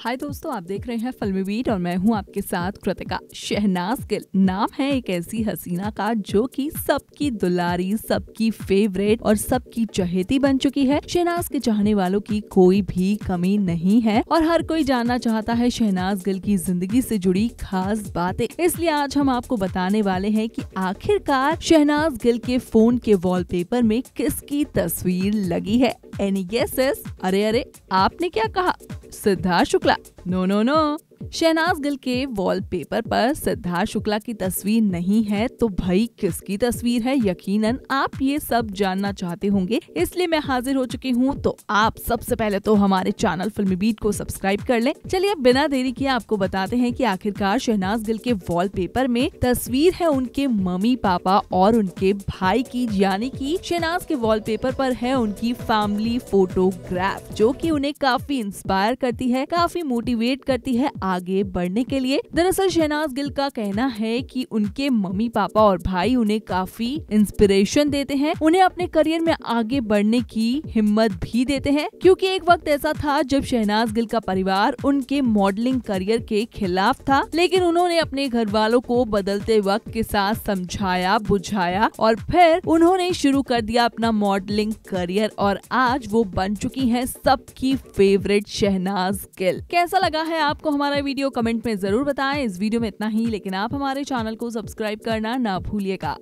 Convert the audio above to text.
हाय दोस्तों आप देख रहे हैं फिल्मी बीट और मैं हूं आपके साथ कृतिका शहनाज गिल नाम है एक ऐसी हसीना का जो कि सबकी दुलारी सबकी फेवरेट और सबकी चहेती बन चुकी है शहनाज के चाहने वालों की कोई भी कमी नहीं है और हर कोई जानना चाहता है शहनाज गिल की जिंदगी से जुड़ी खास बातें इसलिए आज हम आपको बताने वाले है की आखिरकार शहनाज गिल के फोन के वॉल में किसकी तस्वीर लगी है एनी गेसेस अरे अरे आपने क्या कहा Siddharth No, no, no. Shehnaaz Gill के वॉलपेपर पर सिद्धार्थ शुक्ला की तस्वीर नहीं है तो भाई किसकी तस्वीर है यकीनन आप ये सब जानना चाहते होंगे इसलिए मैं हाजिर हो चुकी हूँ तो आप सबसे पहले तो हमारे चैनल फिल्मी बीट को सब्सक्राइब कर ले चलिए अब बिना देरी किए आपको बताते हैं की आखिरकार शहनाज गिल के वॉलपेपर में तस्वीर है उनके मम्मी पापा और उनके भाई की यानी की शहनाज के वॉलपेपर पर है उनकी फैमिली फोटोग्राफ जो की उन्हें काफी इंस्पायर करती है काफी मोटिवेट करती है आगे बढ़ने के लिए दरअसल शहनाज गिल का कहना है कि उनके मम्मी पापा और भाई उन्हें काफी इंस्पिरेशन देते हैं उन्हें अपने करियर में आगे बढ़ने की हिम्मत भी देते हैं क्योंकि एक वक्त ऐसा था जब शहनाज गिल का परिवार उनके मॉडलिंग करियर के खिलाफ था लेकिन उन्होंने अपने घर वालों को बदलते वक्त के साथ समझाया बुझाया और फिर उन्होंने शुरू कर दिया अपना मॉडलिंग करियर और आज वो बन चुकी है सबकी फेवरेट शहनाज गिल कैसा लगा है आपको हमारा वीडियो कमेंट में जरूर बताएं इस वीडियो में इतना ही लेकिन आप हमारे चैनल को सब्सक्राइब करना ना भूलिएगा